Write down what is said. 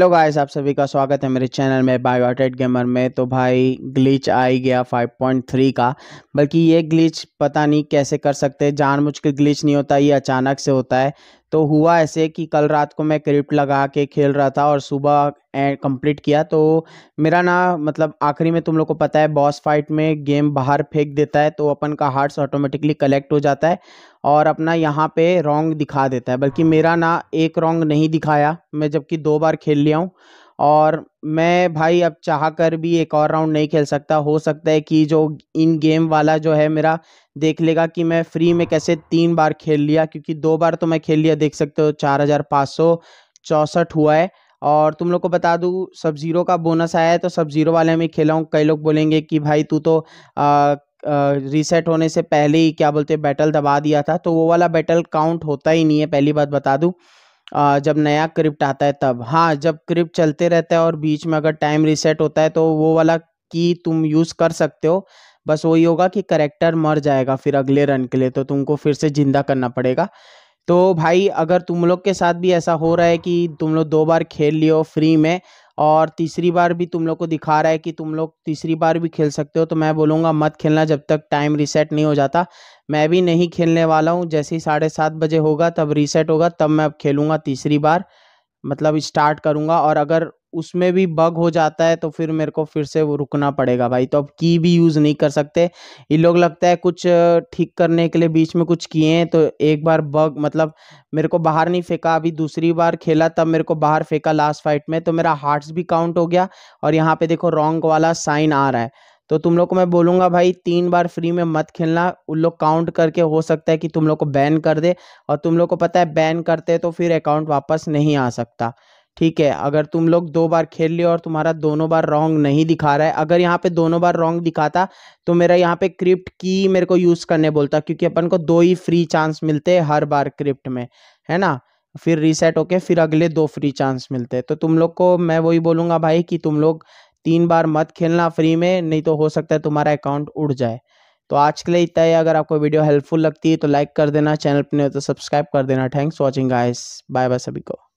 hello guys आप सभी का स्वागत है मेरे चैनल में बायोटेड गेमर में तो भाई ग्लिच आ ही गया 5.3 का बल्कि ये ग्लिच पता नहीं कैसे कर सकते जान के ग्लिच नहीं होता ये अचानक से होता है तो हुआ ऐसे कि कल रात को मैं क्रिप्ट लगा के खेल रहा था और सुबह कंप्लीट किया तो मेरा ना मतलब आखिरी में तुम लोग को पता है बॉस फाइट में गेम बाहर फेंक देता है तो अपन का हार्ट्स ऑटोमेटिकली कलेक्ट हो जाता है और अपना यहाँ पे रॉन्ग दिखा देता है बल्कि मेरा ना एक रॉन्ग नहीं दिखाया मैं जबकि दो बार खेल लिया हूँ और मैं भाई अब चाह कर भी एक और राउंड नहीं खेल सकता हो सकता है कि जो इन गेम वाला जो है मेरा देख लेगा कि मैं फ्री में कैसे तीन बार खेल लिया क्योंकि दो बार तो मैं खेल लिया देख सकते हो चार हज़ार पाँच सौ चौंसठ हुआ है और तुम लोग को बता दूँ सब ज़ीरो का बोनस आया है तो सब ज़ीरो वाले में खेला हूँ कई लोग बोलेंगे कि भाई तू तो आ, रीसेट होने से पहले ही क्या बोलते बैटल दबा दिया था तो वो वाला बैटल काउंट होता ही नहीं है पहली बात बता दूँ जब नया क्रिप्ट आता है तब हाँ जब क्रिप्ट चलते रहता है और बीच में अगर टाइम रिसेट होता है तो वो वाला की तुम यूज़ कर सकते हो बस वही होगा कि करेक्टर मर जाएगा फिर अगले रन के लिए तो तुमको फिर से ज़िंदा करना पड़ेगा तो भाई अगर तुम लोग के साथ भी ऐसा हो रहा है कि तुम लोग दो बार खेल लियो फ्री में और तीसरी बार भी तुम लोग को दिखा रहा है कि तुम लोग तीसरी बार भी खेल सकते हो तो मैं बोलूँगा मत खेलना जब तक टाइम रिसेट नहीं हो जाता मैं भी नहीं खेलने वाला हूँ जैसे ही साढ़े सात बजे होगा तब रीसेट होगा तब मैं अब खेलूँगा तीसरी बार मतलब स्टार्ट करूँगा और अगर उसमें भी बग हो जाता है तो फिर मेरे को फिर से वो रुकना पड़ेगा भाई तो अब की भी यूज़ नहीं कर सकते ये लोग लगता है कुछ ठीक करने के लिए बीच में कुछ किए हैं तो एक बार बग मतलब मेरे को बाहर नहीं फेंका अभी दूसरी बार खेला तब मेरे को बाहर फेंका लास्ट फाइट में तो मेरा हार्ट्स भी काउंट हो गया और यहाँ पे देखो रॉन्ग वाला साइन आ रहा है तो तुम लोग को मैं बोलूँगा भाई तीन बार फ्री में मत खेलना उन लोग काउंट करके हो सकता है कि तुम लोग को बैन कर दे और तुम लोग को पता है बैन करते तो फिर अकाउंट वापस नहीं आ सकता ठीक है अगर तुम लोग दो बार खेल लिए और तुम्हारा दोनों बार रॉन्ग नहीं दिखा रहा है अगर यहाँ पे दोनों बार रॉन्ग दिखाता तो मेरा यहाँ पे क्रिप्ट की मेरे को यूज़ करने बोलता क्योंकि अपन को दो ही फ्री चांस मिलते हैं हर बार क्रिप्ट में है ना फिर रीसेट होके फिर अगले दो फ्री चांस मिलते हैं तो तुम लोग को मैं वही बोलूँगा भाई कि तुम लोग तीन बार मत खेलना फ्री में नहीं तो हो सकता है तुम्हारा अकाउंट उड़ जाए तो आज के लिए इतना ही अगर आपको वीडियो हेल्पफुल लगती है तो लाइक कर देना चैनल पर नहीं हो तो सब्सक्राइब कर देना thanks watching guys bye bye सभी को